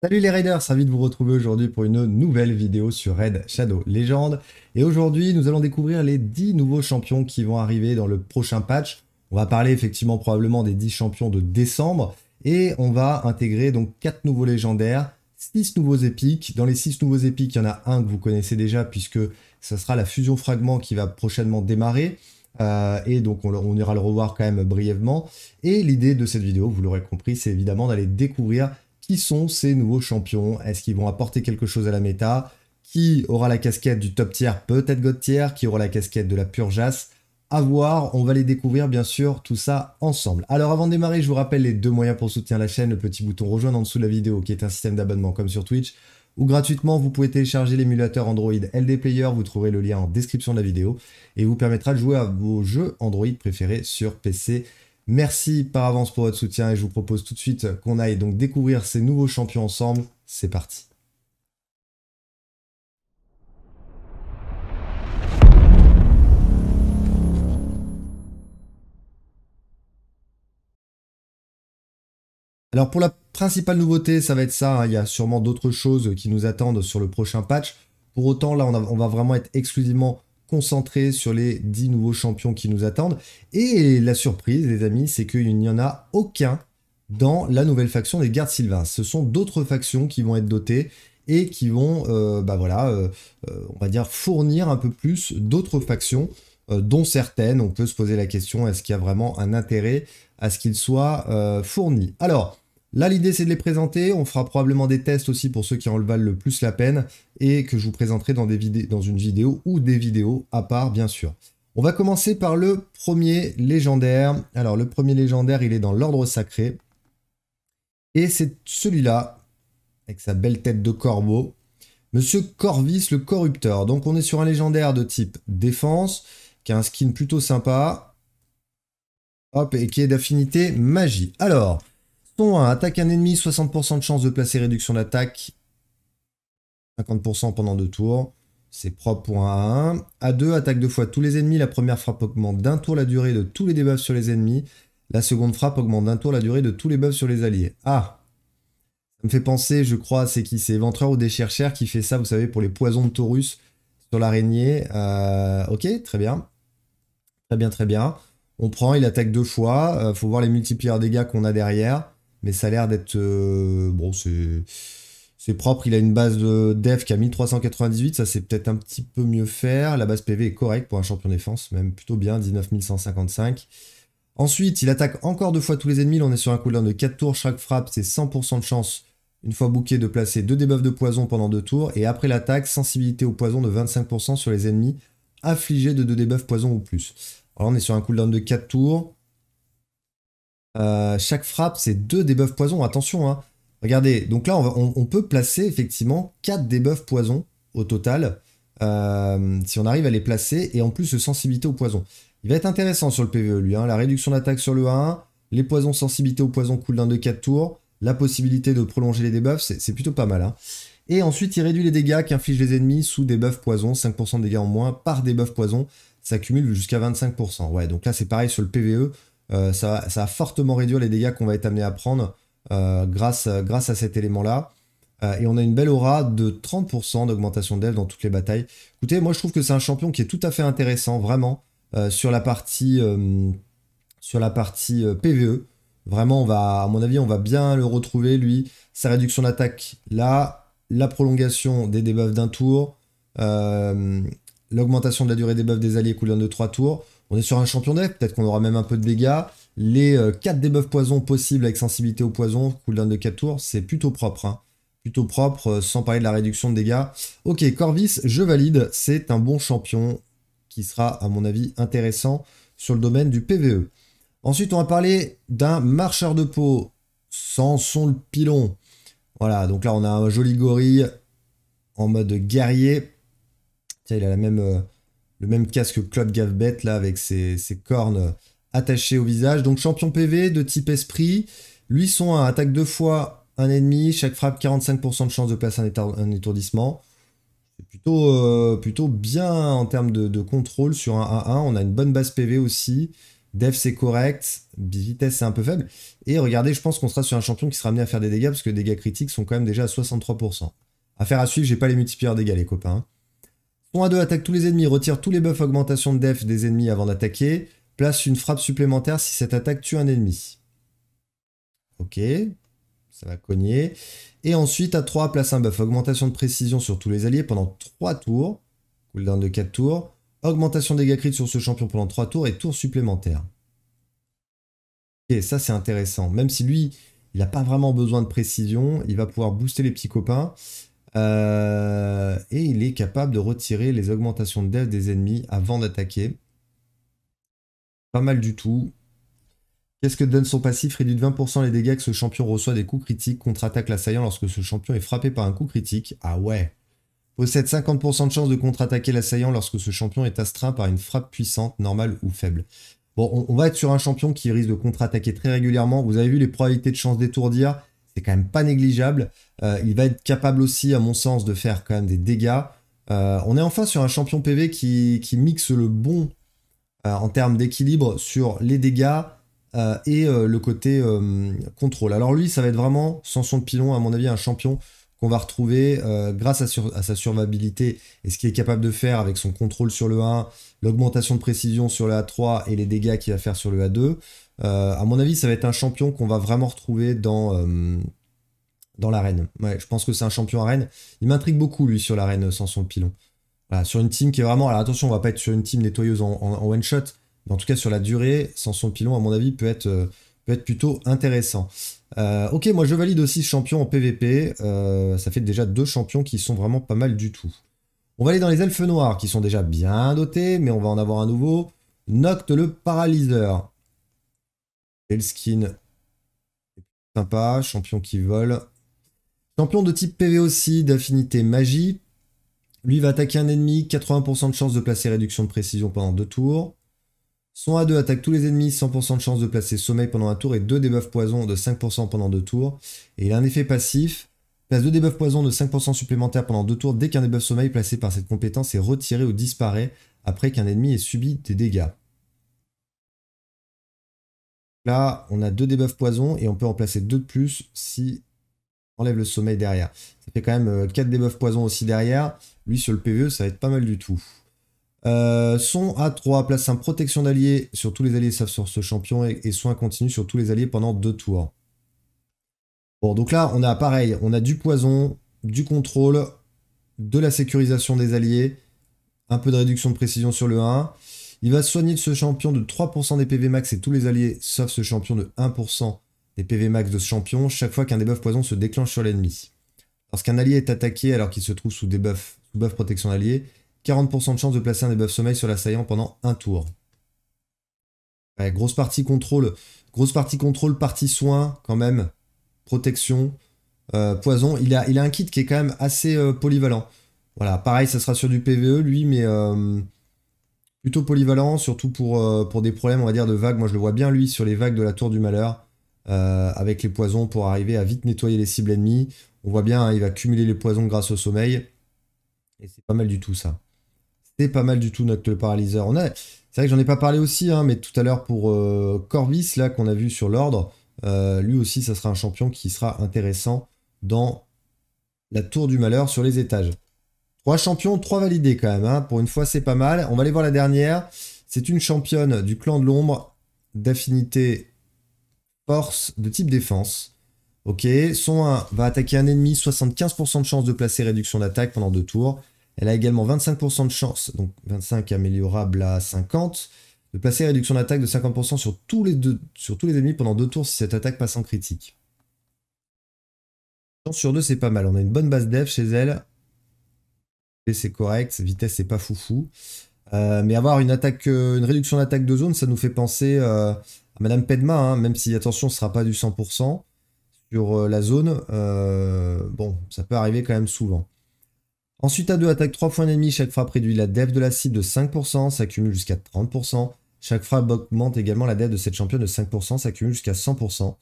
Salut les Raiders, ravi de vous retrouver aujourd'hui pour une nouvelle vidéo sur Raid Shadow Legends. Et aujourd'hui, nous allons découvrir les 10 nouveaux champions qui vont arriver dans le prochain patch. On va parler effectivement probablement des 10 champions de décembre. Et on va intégrer donc 4 nouveaux légendaires, 6 nouveaux épiques. Dans les 6 nouveaux épiques, il y en a un que vous connaissez déjà puisque ce sera la fusion fragment qui va prochainement démarrer. Euh, et donc on, on ira le revoir quand même brièvement. Et l'idée de cette vidéo, vous l'aurez compris, c'est évidemment d'aller découvrir qui sont ces nouveaux champions Est-ce qu'ils vont apporter quelque chose à la méta Qui aura la casquette du top tier Peut-être God tier. Qui aura la casquette de la pure jasse à voir, on va les découvrir bien sûr, tout ça ensemble. Alors avant de démarrer, je vous rappelle les deux moyens pour soutenir la chaîne, le petit bouton rejoindre en dessous de la vidéo qui est un système d'abonnement comme sur Twitch, ou gratuitement vous pouvez télécharger l'émulateur Android LD Player, vous trouverez le lien en description de la vidéo, et vous permettra de jouer à vos jeux Android préférés sur PC Merci par avance pour votre soutien et je vous propose tout de suite qu'on aille donc découvrir ces nouveaux champions ensemble. C'est parti. Alors pour la principale nouveauté, ça va être ça. Hein. Il y a sûrement d'autres choses qui nous attendent sur le prochain patch. Pour autant, là, on va vraiment être exclusivement concentrer sur les 10 nouveaux champions qui nous attendent. Et la surprise, les amis, c'est qu'il n'y en a aucun dans la nouvelle faction des gardes sylvains. Ce sont d'autres factions qui vont être dotées et qui vont, euh, bah voilà, euh, euh, on va dire, fournir un peu plus d'autres factions, dont certaines, on peut se poser la question, est-ce qu'il y a vraiment un intérêt à ce qu'ils soient fournis Alors, Là, l'idée, c'est de les présenter. On fera probablement des tests aussi pour ceux qui en valent le plus la peine et que je vous présenterai dans, dans une vidéo ou des vidéos à part, bien sûr. On va commencer par le premier légendaire. Alors, le premier légendaire, il est dans l'ordre sacré. Et c'est celui-là, avec sa belle tête de corbeau. Monsieur Corvis le Corrupteur. Donc, on est sur un légendaire de type défense, qui a un skin plutôt sympa. Hop, et qui est d'affinité magie. Alors, attaque un ennemi, 60% de chance de placer réduction d'attaque. 50% pendant deux tours. C'est propre pour un A1. A2, attaque deux fois tous les ennemis. La première frappe augmente d'un tour la durée de tous les debuffs sur les ennemis. La seconde frappe augmente d'un tour la durée de tous les buffs sur les alliés. Ah Ça me fait penser, je crois, c'est qui C'est Ventreur ou des chercheurs qui fait ça, vous savez, pour les poisons de Taurus sur l'araignée. Euh, ok, très bien. Très bien, très bien. On prend, il attaque deux fois. Euh, faut voir les de dégâts qu'on a derrière. Mais ça a l'air d'être... Euh, bon, c'est... propre, il a une base de def qui a 1398, ça c'est peut-être un petit peu mieux faire. La base PV est correcte pour un champion défense, même plutôt bien, 19155. Ensuite, il attaque encore deux fois tous les ennemis, on est sur un cooldown de 4 tours, chaque frappe c'est 100% de chance, une fois bouqué, de placer deux debuffs de poison pendant deux tours, et après l'attaque, sensibilité au poison de 25% sur les ennemis affligés de deux debuffs poison ou plus. Alors on est sur un cooldown de 4 tours, euh, chaque frappe, c'est deux debuffs poison. Attention, hein. Regardez, donc là, on, peut placer effectivement 4 debuffs poison au total. Euh, si on arrive à les placer, et en plus, de sensibilité au poison. Il va être intéressant sur le PVE, lui. Hein. La réduction d'attaque sur le 1 les poisons sensibilité au poison coule d'un de 4 tours, la possibilité de prolonger les debuffs, c'est plutôt pas mal. Hein. Et ensuite, il réduit les dégâts qu'infligent les ennemis sous debuff poison, 5% de dégâts en moins par debuff poison, ça cumule jusqu'à 25%. Ouais, donc là, c'est pareil sur le PVE, euh, ça, ça, va fortement réduire les dégâts qu'on va être amené à prendre euh, grâce, euh, grâce à cet élément-là. et on a une belle aura de 30% d'augmentation de dans toutes les batailles. Écoutez, moi je trouve que c'est un champion qui est tout à fait intéressant, vraiment, sur la partie, sur la partie PVE. Vraiment, on va, à mon avis, on va bien le retrouver, lui. Sa réduction d'attaque, là. La prolongation des debuffs d'un tour. L'augmentation de la durée des buffs des alliés coulant de 3 tours. On est sur un championnet, peut-être qu'on aura même un peu de dégâts. Les 4 euh, debuffs poison possibles avec sensibilité au poison, cooldown de 4 tours, c'est plutôt propre. Hein. Plutôt propre, euh, sans parler de la réduction de dégâts. Ok, Corvis, je valide, c'est un bon champion qui sera, à mon avis, intéressant sur le domaine du PVE. Ensuite, on va parler d'un marcheur de peau sans son le pilon. Voilà, donc là, on a un joli gorille en mode guerrier. Tiens, il a la même euh, le même casque que Claude Gavbet, là, avec ses, cornes attachées au visage. Donc, champion PV de type esprit. Lui, son attaque deux fois un ennemi. Chaque frappe, 45% de chance de placer un, étourdissement. C'est plutôt, euh, plutôt bien en termes de, contrôle sur un 1-1. On a une bonne base PV aussi. Def, c'est correct. Vitesse, c'est un peu faible. Et regardez, je pense qu'on sera sur un champion qui sera amené à faire des dégâts parce que les dégâts critiques sont quand même déjà à 63%. Affaire à suivre, j'ai pas les multipliers dégâts, les copains. Point 2, attaque tous les ennemis, retire tous les buffs augmentation de def des ennemis avant d'attaquer. Place une frappe supplémentaire si cette attaque tue un ennemi. Ok, ça va cogner. Et ensuite, à 3, place un buff augmentation de précision sur tous les alliés pendant 3 tours. Cooldown de 4 tours. Augmentation de dégâts crit sur ce champion pendant 3 tours et tour supplémentaire. Ok, ça c'est intéressant. Même si lui, il n'a pas vraiment besoin de précision, il va pouvoir booster les petits copains. Euh, et il est capable de retirer les augmentations de dev des ennemis avant d'attaquer. Pas mal du tout. Qu'est-ce que donne son passif Réduit de 20% les dégâts que ce champion reçoit des coups critiques, contre-attaque l'assaillant lorsque ce champion est frappé par un coup critique. Ah ouais Possède 50% de chance de contre-attaquer l'assaillant lorsque ce champion est astreint par une frappe puissante, normale ou faible. Bon, on va être sur un champion qui risque de contre-attaquer très régulièrement. Vous avez vu les probabilités de chance d'étourdir c'est quand même pas négligeable. Euh, il va être capable aussi, à mon sens, de faire quand même des dégâts. Euh, on est enfin sur un champion PV qui, qui mixe le bon euh, en termes d'équilibre sur les dégâts et le côté contrôle. Alors lui, ça va être vraiment, sans son de pilon, à mon avis, un champion qu'on va retrouver grâce à, sa survivabilité et ce qu'il est capable de faire avec son contrôle sur le 1, l'augmentation de précision sur le A3 et les dégâts qu'il va faire sur le A2. Euh, à mon avis, ça va être un champion qu'on va vraiment retrouver dans, euh, dans l'arène. Ouais, je pense que c'est un champion arène. Il m'intrigue beaucoup, lui, sur l'arène euh, sans son pilon. sur une team qui est vraiment. Alors attention, on va pas être sur une team nettoyeuse en, one shot, mais en tout cas sur la durée, sans son pilon, à mon avis, peut être, peut être plutôt intéressant. ok, moi je valide aussi ce champion en PvP. ça fait déjà deux champions qui sont vraiment pas mal du tout. On va aller dans les elfes noirs qui sont déjà bien dotés, mais on va en avoir un nouveau. Noct le paralyseur. Elskin, Sympa, champion qui vole. Champion de type PV aussi, d'affinité magie. Lui va attaquer un ennemi, 80% de chance de placer réduction de précision pendant deux tours. Son A2 attaque tous les ennemis, 100% de chance de placer sommeil pendant un tour et deux debuffs poison de 5% pendant 2 tours. Et il a un effet passif, place 2 debuffs poison de 5% supplémentaires pendant 2 tours dès qu'un debuff sommeil placé par cette compétence est retiré ou disparaît après qu'un ennemi ait subi des dégâts. Là, on a deux debuffs poison et on peut en placer deux de plus si on enlève le sommeil derrière. Ça fait quand même euh, quatre debuffs poison aussi derrière. Lui, sur le PVE, ça va être pas mal du tout. Euh, son A3 place un protection d'alliés sur tous les alliés sauf sur ce champion et, et soin continu sur tous les alliés pendant deux tours. Bon, donc là, on a pareil, on a du poison, du contrôle, de la sécurisation des alliés, un peu de réduction de précision sur le 1. Il va soigner de ce champion de 3% des PV max et tous les alliés, sauf ce champion de 1% des PV max de ce champion, chaque fois qu'un debuff poison se déclenche sur l'ennemi. Lorsqu'un allié est attaqué alors qu'il se trouve sous debuff, sous buff protection allié, 40% de chance de placer un debuff sommeil sur l'assaillant pendant un tour. grosse partie contrôle, grosse partie contrôle, partie soin quand même, protection, euh, poison. Il a, il a un kit qui est quand même assez euh, polyvalent. Voilà, pareil, ça sera sur du PVE lui, mais euh, plutôt polyvalent, surtout pour, euh, pour des problèmes, on va dire, de vagues. Moi, je le vois bien, lui, sur les vagues de la Tour du Malheur, euh, avec les poisons pour arriver à vite nettoyer les cibles ennemies. On voit bien, hein, il va cumuler les poisons grâce au sommeil. Et c'est pas mal du tout, ça. C'est pas mal du tout, notre paralyseur. On a... C'est vrai que j'en ai pas parlé aussi, hein, mais tout à l'heure pour euh, Corvis, là, qu'on a vu sur l'ordre, lui aussi, ça sera un champion qui sera intéressant dans la Tour du Malheur sur les étages. Trois champions, trois validés quand même. Hein. Pour une fois, c'est pas mal. On va aller voir la dernière. C'est une championne du clan de l'ombre d'affinité force de type défense. Ok, son 1 va attaquer un ennemi, 75% de chance de placer réduction d'attaque pendant deux tours. Elle a également 25% de chance, donc 25 améliorable à 50, de placer réduction d'attaque de 50% sur tous, les sur tous les ennemis pendant deux tours si cette attaque passe en critique. Chance sur deux, c'est pas mal. On a une bonne base dev chez elle c'est correct, vitesse c'est pas foufou. Euh, mais avoir une attaque, euh, une réduction d'attaque de zone, ça nous fait penser euh, à Madame Pedma, hein, même si attention, ce sera pas du 100% sur la zone. bon, ça peut arriver quand même souvent. Ensuite, à deux attaques 3 points d'ennemi, chaque frappe réduit la def de la cible de 5%, s'accumule jusqu'à 30%. Chaque frappe augmente également la dev de cette championne de 5%, s'accumule jusqu'à 100%.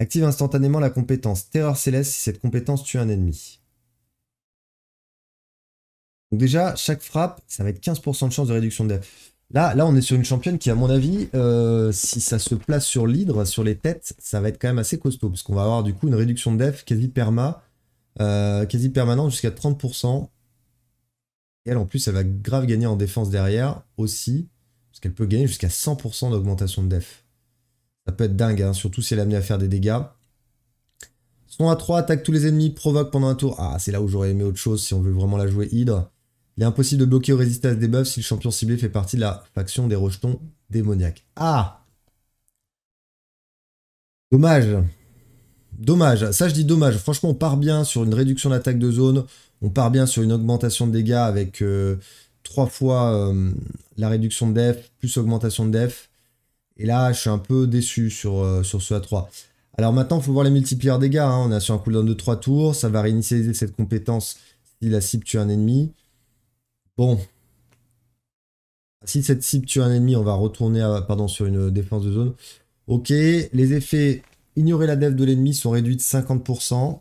Active instantanément la compétence Terreur Céleste si cette compétence tue un ennemi. Donc déjà, chaque frappe, ça va être 15% de chance de réduction de def. Là, là, on est sur une championne qui, à mon avis, euh, si ça se place sur l'hydre, sur les têtes, ça va être quand même assez costaud, parce qu'on va avoir du coup une réduction de def quasi perma, euh, quasi permanente jusqu'à 30%. Et elle, en plus, elle va grave gagner en défense derrière aussi, parce qu'elle peut gagner jusqu'à 100% d'augmentation de def. Ça peut être dingue, hein, surtout si elle est amenée à faire des dégâts. Son A3 attaque tous les ennemis, provoque pendant un tour. Ah, c'est là où j'aurais aimé autre chose si on veut vraiment la jouer hydre. Il est impossible de bloquer au résistance des buffs si le champion ciblé fait partie de la faction des rejetons démoniaques. Ah Dommage. Dommage. Ça, je dis dommage. Franchement, on part bien sur une réduction d'attaque de zone. On part bien sur une augmentation de dégâts avec euh, trois 3 fois euh, la réduction de def, plus augmentation de def. Et là, je suis un peu déçu sur, euh, sur ce A3. Alors maintenant, il faut voir les multipliers dégâts. Hein. On est sur un cooldown de 3 tours. Ça va réinitialiser cette compétence si la cible tue un ennemi. Bon. Si cette cible tue un ennemi, on va retourner pardon, sur une défense de zone. Ok, les effets ignorer la def de l'ennemi sont réduits de 50%.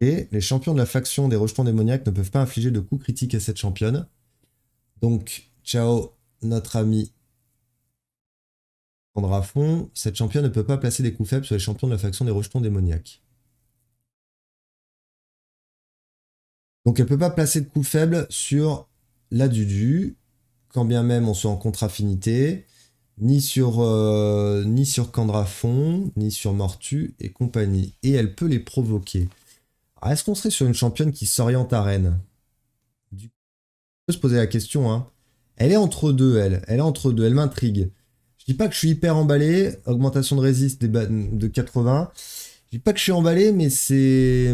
Et les champions de la faction des rejetons démoniaques ne peuvent pas infliger de coups critiques à cette championne. Donc, ciao, notre ami prendra fond. Cette championne ne peut pas placer des coups faibles sur les champions de la faction des rejetons démoniaques. Donc elle ne peut pas placer de coup faible sur la Dudu, quand bien même on soit en contre-affinité, ni sur, euh, ni sur Candrafond, ni sur Mortu et compagnie. Et elle peut les provoquer. est-ce qu'on serait sur une championne qui s'oriente à Rennes du... On peut se poser la question. Hein. Elle est entre deux, elle. Elle est entre deux, elle m'intrigue. Je dis pas que je suis hyper emballé, augmentation de résiste de 80. Je dis pas que je suis emballé, mais c'est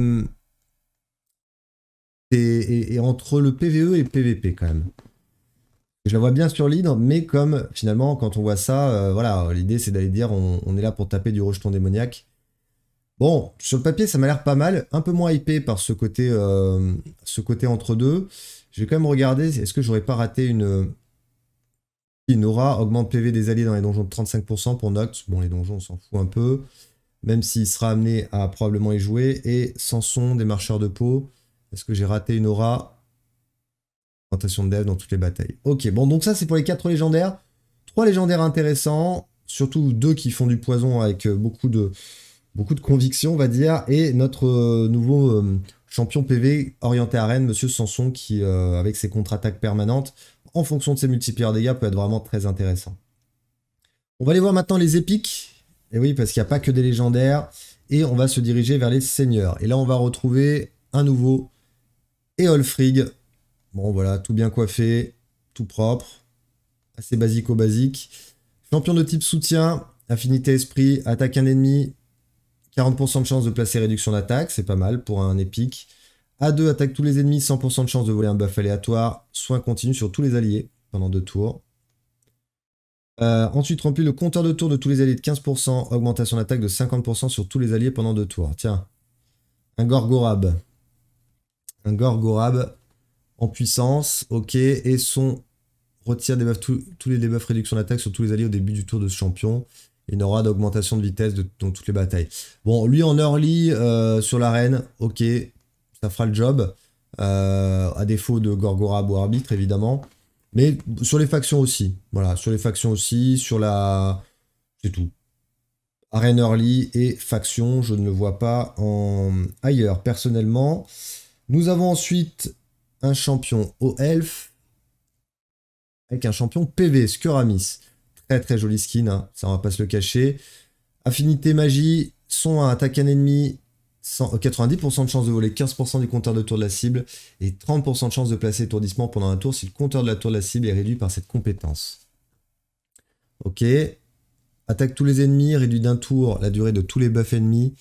et, entre le PVE et le PVP quand même. Je la vois bien sur l'hydre, mais comme finalement quand on voit ça, euh, voilà, l'idée c'est d'aller dire on, est là pour taper du rejeton démoniaque. Bon, sur le papier ça m'a l'air pas mal, un peu moins hypé par ce côté, euh, ce côté entre deux. Je vais quand même regarder, est-ce que j'aurais pas raté une, une aura augmente PV des alliés dans les donjons de 35% pour Nox. Bon, les donjons, on s'en fout un peu. Même s'il sera amené à probablement y jouer. Et Sanson, des marcheurs de peau. Est-ce que j'ai raté une aura Plantation de dev dans toutes les batailles. Ok, bon, donc ça, c'est pour les 4 légendaires. 3 légendaires intéressants. Surtout 2 qui font du poison avec euh, beaucoup de, beaucoup de conviction, on va dire. Et notre euh, nouveau euh, champion PV orienté à Rennes, Monsieur Sanson, qui, avec ses contre-attaques permanentes, en fonction de ses multiplieurs dégâts, peut être vraiment très intéressant. On va aller voir maintenant les épiques. Et oui, parce qu'il n'y a pas que des légendaires. Et on va se diriger vers les seigneurs. Et là, on va retrouver un nouveau et Olfrig. Bon voilà, tout bien coiffé, tout propre, assez basique au basique. Champion de type soutien, affinité esprit, attaque un ennemi, 40% de chance de placer réduction d'attaque, c'est pas mal pour un épique. A2 attaque tous les ennemis, 100% de chance de voler un buff aléatoire, soin continu sur tous les alliés pendant deux tours. Euh, ensuite, rempli le compteur de tours de tous les alliés de 15%, augmentation d'attaque de 50% sur tous les alliés pendant deux tours. Tiens, un Gorgorab. Un Gorgorab en puissance, ok, et son retire des tous les debuffs réduction d'attaque sur tous les alliés au début du tour de ce champion. Il n'aura d'augmentation de vitesse dans toutes les batailles. Bon, lui en early euh, sur l'arène, ok, ça fera le job. Euh, à défaut de Gorgorab ou Arbitre, évidemment. Mais sur les factions aussi. Voilà, sur les factions aussi, sur la... C'est tout. Arène early et faction, je ne le vois pas en... ailleurs. Personnellement, nous avons ensuite un champion au elf avec un champion PV, Scuramis. Très très joli skin, hein, ça on va pas se le cacher. Affinité magie, son à attaque un ennemi, 90% euh, de chance de voler 15% du compteur de tour de la cible et 30% de chance de placer étourdissement pendant un tour si le compteur de la tour de la cible est réduit par cette compétence. Ok. Attaque tous les ennemis, réduit d'un tour la durée de tous les buffs ennemis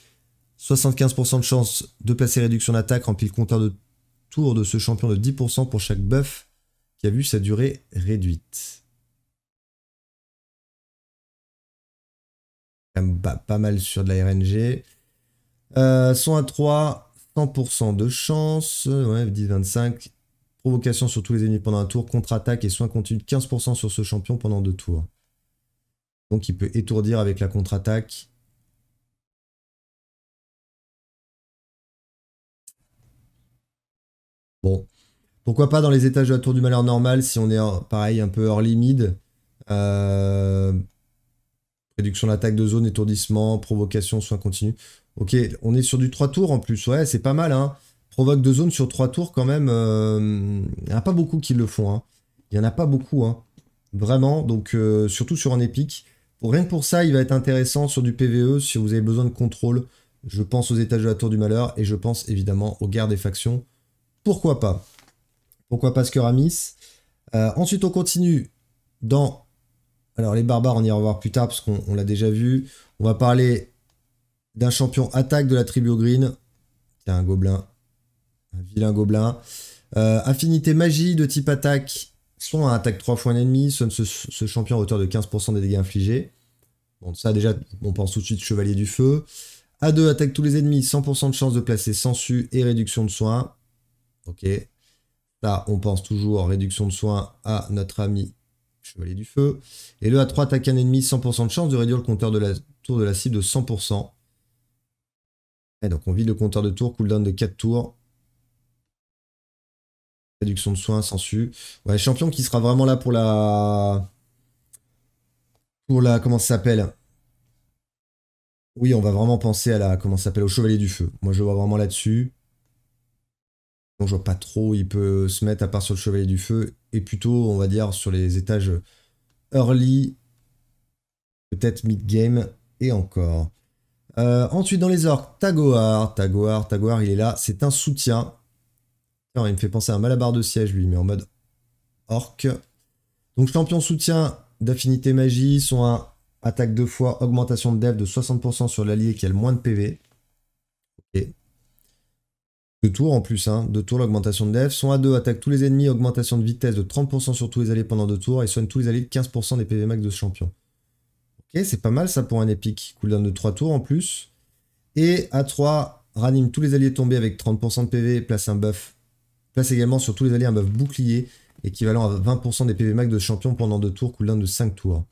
75% de chance de placer réduction d'attaque, remplit le compteur de tour de ce champion de 10% pour chaque buff qui a vu sa durée réduite. Pas mal sur de la RNG. Euh, à 3, 100% de chance. Ouais, 10-25. Provocation sur tous les ennemis pendant un tour. Contre-attaque et soin continu 15% sur ce champion pendant deux tours. Donc il peut étourdir avec la contre-attaque. Pourquoi pas dans les étages de la tour du malheur normal si on est euh, pareil un peu hors limite euh, Réduction d'attaque de zone, étourdissement, provocation, soin continu. Ok, on est sur du 3 tours en plus, ouais, c'est pas mal. Hein. Provoque de zone sur 3 tours quand même. Il euh, n'y en a pas beaucoup qui le font. Il hein. n'y en a pas beaucoup. Hein. Vraiment, donc surtout sur un épique. Pour rien que pour ça, il va être intéressant sur du PVE si vous avez besoin de contrôle. Je pense aux étages de la tour du malheur et je pense évidemment aux guerres des factions. Pourquoi pas pourquoi pas que Ramis. Euh, ensuite, on continue dans... Alors, les barbares, on y voir plus tard parce qu'on l'a déjà vu. On va parler d'un champion attaque de la tribu green. C'est un gobelin. Un vilain gobelin. Euh, affinité magie de type attaque. Son à attaque 3 fois un ennemi. Sonne ce, champion à hauteur de 15% des dégâts infligés. Bon, ça déjà, on pense tout de suite Chevalier du Feu. A2 attaque tous les ennemis, 100% de chance de placer sans su et réduction de soins. Ok on pense toujours réduction de soins à notre ami Chevalier du Feu. Et le A3 attaque un ennemi, 100% de chance de réduire le compteur de la tour de la cible de 100%. Et donc on vide le compteur de tour, cooldown de 4 tours. Réduction de soins, sensu. Ouais, champion qui sera vraiment là pour la... Pour la... Comment ça s'appelle Oui, on va vraiment penser à la... Comment ça s'appelle Au Chevalier du Feu. Moi, je vois vraiment là-dessus je vois pas trop, il peut se mettre à part sur le Chevalier du Feu et plutôt, on va dire, sur les étages early, peut-être mid-game et encore. Euh, ensuite, dans les orques, Tagoar, Tagoar, Tagoar, il est là, c'est un soutien. Alors, il me fait penser à un Malabar de siège, lui, mais en mode orc. Donc champion soutien d'affinité magie, sont un attaque deux fois, augmentation de dev de 60% sur l'allié qui a le moins de PV. Ok. Deux tours en plus, hein. deux tours l'augmentation de def. Son A2 attaque tous les ennemis, augmentation de vitesse de 30% sur tous les alliés pendant deux tours et soigne tous les alliés de 15% des PV max de champion. Ok, c'est pas mal ça pour un épique. Cooldown de 3 tours en plus. Et A3, ranime tous les alliés tombés avec 30% de PV, place un buff. Place également sur tous les alliés un buff bouclier, équivalent à 20% des PV max de champion pendant deux tours, cooldown de 5 tours.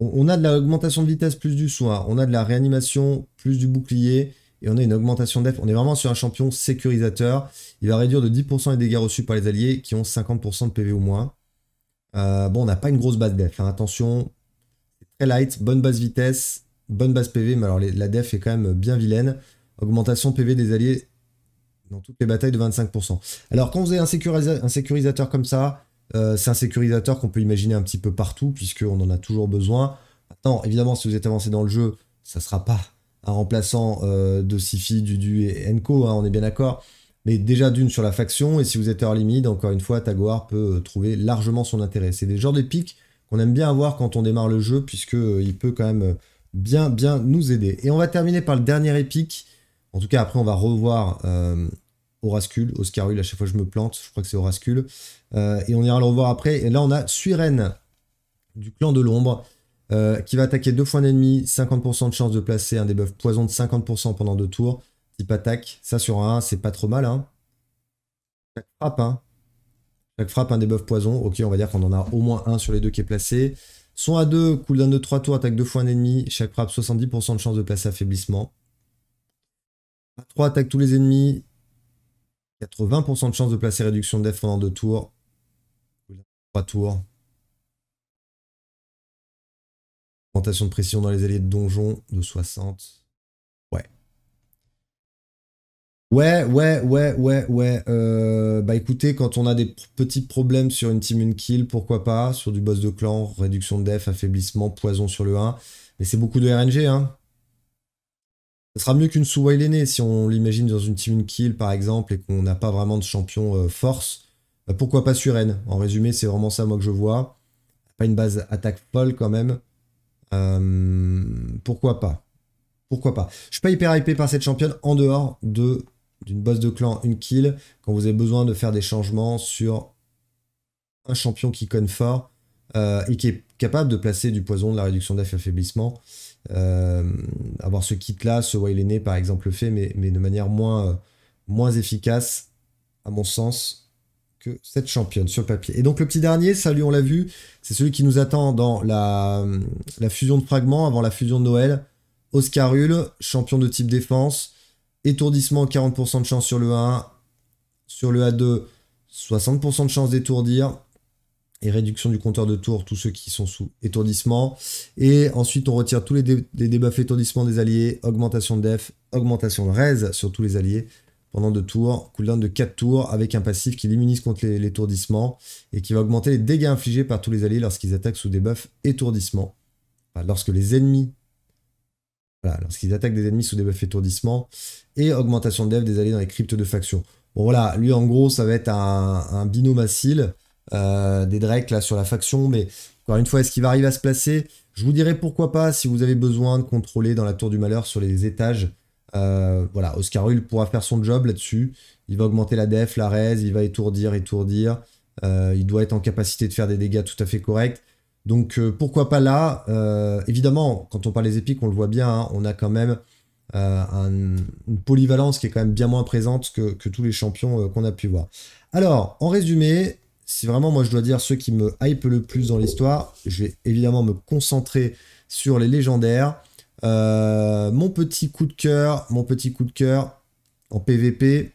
On, on a de l'augmentation de vitesse plus du soin, on a de la réanimation plus du bouclier et on a une augmentation de def. On est vraiment sur un champion sécurisateur. Il va réduire de 10% les dégâts reçus par les alliés qui ont 50% de PV au moins. Euh, bon, on n'a pas une grosse base def. Hein. Attention, très light, bonne base vitesse, bonne base PV, mais alors la def est quand même bien vilaine. Augmentation PV des alliés dans toutes les batailles de 25%. Alors quand vous avez un, sécurisateur comme ça, euh, c'est un sécurisateur qu'on peut imaginer un petit peu partout, puisqu'on en a toujours besoin. Maintenant, évidemment, si vous êtes avancé dans le jeu, ça ne sera pas un remplaçant euh, de Sifi, Dudu et Enko, hein, on est bien d'accord. Mais déjà d'une sur la faction, et si vous êtes hors limite, encore une fois, Tagoar peut euh, trouver largement son intérêt. C'est des genres de qu'on aime bien avoir quand on démarre le jeu, puisqu'il euh, peut quand même bien, bien nous aider. Et on va terminer par le dernier épique. En tout cas, après, on va revoir Orascule, Oscarul, à chaque fois je me plante, je crois que c'est Horascule. et on ira le revoir après. Et là, on a Suiren, du clan de l'ombre. Euh, qui va attaquer deux fois un ennemi, 50% de chance de placer un debuff poison de 50% pendant deux tours. Type attaque, ça sur un, c'est pas trop mal. Hein. Chaque frappe, hein. Chaque frappe, un debuff poison. Ok, on va dire qu'on en a au moins un sur les deux qui est placé. Son à 2, cooldown de 3 tours, attaque deux fois un ennemi. Chaque frappe, 70% de chance de placer affaiblissement. a 3, attaque tous les ennemis. 80% de chance de placer réduction de def pendant 2 tours. 3 tours. de pression dans les alliés de donjon de 60. Ouais. Ouais, ouais, ouais, ouais, ouais. Euh, bah écoutez, quand on a des petits problèmes sur une team, une kill, pourquoi pas. Sur du boss de clan, réduction de def, affaiblissement, poison sur le 1. Mais c'est beaucoup de RNG, hein. sera mieux qu'une sous aînée si on l'imagine dans une team, une kill par exemple, et qu'on n'a pas vraiment de champion euh, force. Bah pourquoi pas sur En résumé, c'est vraiment ça moi que je vois. Pas une base attaque folle quand même. Euh, pourquoi pas Pourquoi pas Je suis pas hyper hypé par cette championne en dehors de d'une boss de clan, une kill, quand vous avez besoin de faire des changements sur un champion qui conne fort euh, et qui est capable de placer du poison, de la réduction d'affaiblissement. Euh, avoir ce kit là, ce Wailené par exemple le fait, mais, mais de manière moins, moins efficace, à mon sens, que cette championne sur le papier. Et donc le petit dernier, salut on l'a vu, c'est celui qui nous attend dans la, euh, fusion de fragments avant la fusion de Noël. Oscarule, champion de type défense, étourdissement 40% de chance sur le A1, sur le A2 60% de chance d'étourdir et réduction du compteur de tours, tous ceux qui sont sous étourdissement. Et ensuite on retire tous les, les débuffs étourdissement des alliés, augmentation de def, augmentation de raise sur tous les alliés pendant deux tours, cooldown de 4 tours, avec un passif qui l'immunise contre l'étourdissement et qui va augmenter les dégâts infligés par tous les alliés lorsqu'ils attaquent sous des buffs étourdissement. Enfin, lorsque les ennemis. Voilà, lorsqu'ils attaquent des ennemis sous des buffs étourdissement et augmentation de dev des alliés dans les cryptes de faction. Bon voilà, lui en gros, ça va être un, binôme acile, euh, des drakes là sur la faction, mais encore une fois, est-ce qu'il va arriver à se placer Je vous dirai pourquoi pas si vous avez besoin de contrôler dans la tour du malheur sur les étages euh, voilà, Oscar pourra faire son job là-dessus. Il va augmenter la def, la res, il va étourdir, étourdir. Euh, il doit être en capacité de faire des dégâts tout à fait corrects. Donc euh, pourquoi pas là Évidemment, quand on parle des épiques, on le voit bien, hein, on a quand même une polyvalence qui est quand même bien moins présente que, tous les champions qu'on a pu voir. Alors, en résumé, c'est vraiment moi je dois dire ceux qui me hype le plus dans l'histoire, je vais évidemment me concentrer sur les légendaires. Euh, mon petit coup de cœur, mon petit coup de cœur en PVP.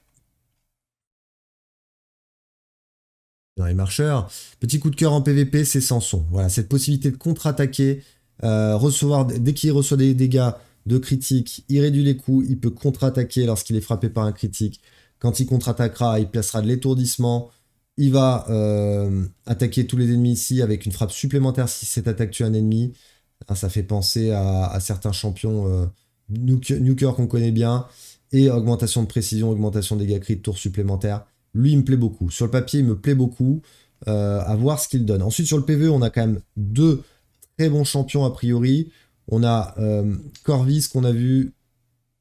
Dans les marcheurs. Petit coup de cœur en PVP, c'est Sanson. Voilà, cette possibilité de contre-attaquer, euh, recevoir, dès qu'il reçoit des dégâts de critique, il réduit les coups, il peut contre-attaquer lorsqu'il est frappé par un critique. Quand il contre-attaquera, il placera de l'étourdissement. Il va euh, attaquer tous les ennemis ici avec une frappe supplémentaire si cette attaque tue un ennemi. Hein, ça fait penser à, certains champions euh, nuker, qu'on connaît bien. Et augmentation de précision, augmentation des dégâts, de tour supplémentaire. Lui, il me plaît beaucoup. Sur le papier, il me plaît beaucoup. Euh, à voir ce qu'il donne. Ensuite, sur le PV, e, on a quand même deux très bons champions a priori. On a euh, Corvis qu'on a vu.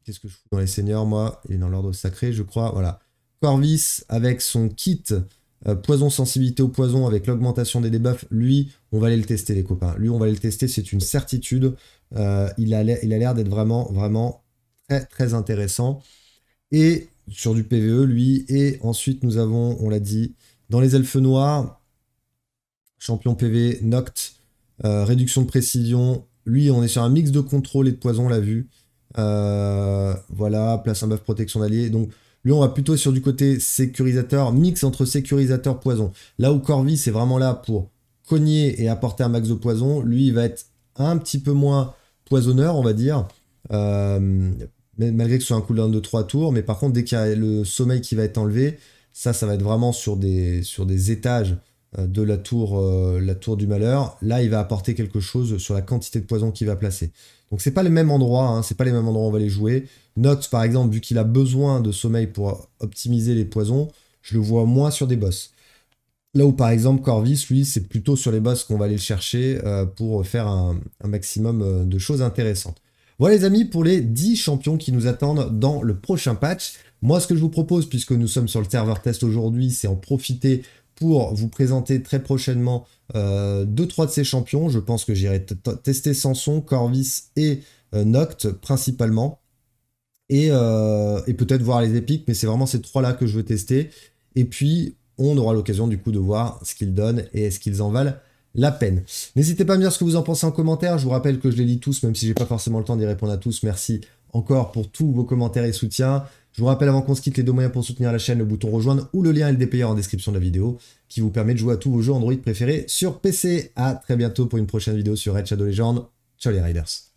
Qu'est-ce que je fous dans les seniors, moi Il est dans l'ordre sacré, je crois. Voilà. Corvis avec son kit euh, poison sensibilité au poison avec l'augmentation des debuffs, lui, on va aller le tester les copains. Lui, on va aller le tester, c'est une certitude. Euh, il a l'air d'être vraiment, vraiment très, très intéressant. Et sur du PVE, lui. Et ensuite, nous avons, on l'a dit, dans les elfes noirs, champion PV, e, Noct, euh, réduction de précision. Lui, on est sur un mix de contrôle et de poison, on l'a vu. voilà, place un buff protection d'allié. Donc, lui, on va plutôt sur du côté sécurisateur, mix entre sécurisateur poison. Là où Corvi, c'est vraiment là pour cogner et apporter un max de poison, lui, il va être un petit peu moins poisonneur, on va dire. Euh, malgré que ce soit un cooldown de 3 tours, mais par contre, dès qu'il y a le sommeil qui va être enlevé, ça, ça va être vraiment sur des, sur des étages euh, de la tour, euh, la tour du malheur. Là, il va apporter quelque chose sur la quantité de poison qu'il va placer. Donc c'est pas les mêmes endroits, hein, c'est pas les mêmes endroits où on va les jouer. Nox, par exemple, vu qu'il a besoin de sommeil pour optimiser les poisons, je le vois moins sur des boss. Là où par exemple Corvis, lui, c'est plutôt sur les boss qu'on va aller le chercher euh, pour faire un, maximum de choses intéressantes. Voilà les amis pour les 10 champions qui nous attendent dans le prochain patch. Moi ce que je vous propose, puisque nous sommes sur le serveur test aujourd'hui, c'est en profiter pour vous présenter très prochainement 2-3 euh, de ces champions. Je pense que j'irai tester Sanson, Corvis et euh, Noct principalement. Euh, et, peut-être voir les épiques, mais c'est vraiment ces trois-là que je veux tester. Et puis, on aura l'occasion du coup de voir ce qu'ils donnent et est-ce qu'ils en valent la peine. N'hésitez pas à me dire ce que vous en pensez en commentaire. Je vous rappelle que je les lis tous, même si j'ai pas forcément le temps d'y répondre à tous. Merci encore pour tous vos commentaires et soutiens. Je vous rappelle avant qu'on se quitte les deux moyens pour soutenir la chaîne, le bouton rejoindre ou le lien LDPR en description de la vidéo qui vous permet de jouer à tous vos jeux Android préférés sur PC. À très bientôt pour une prochaine vidéo sur Red Shadow Legends. Ciao les Riders.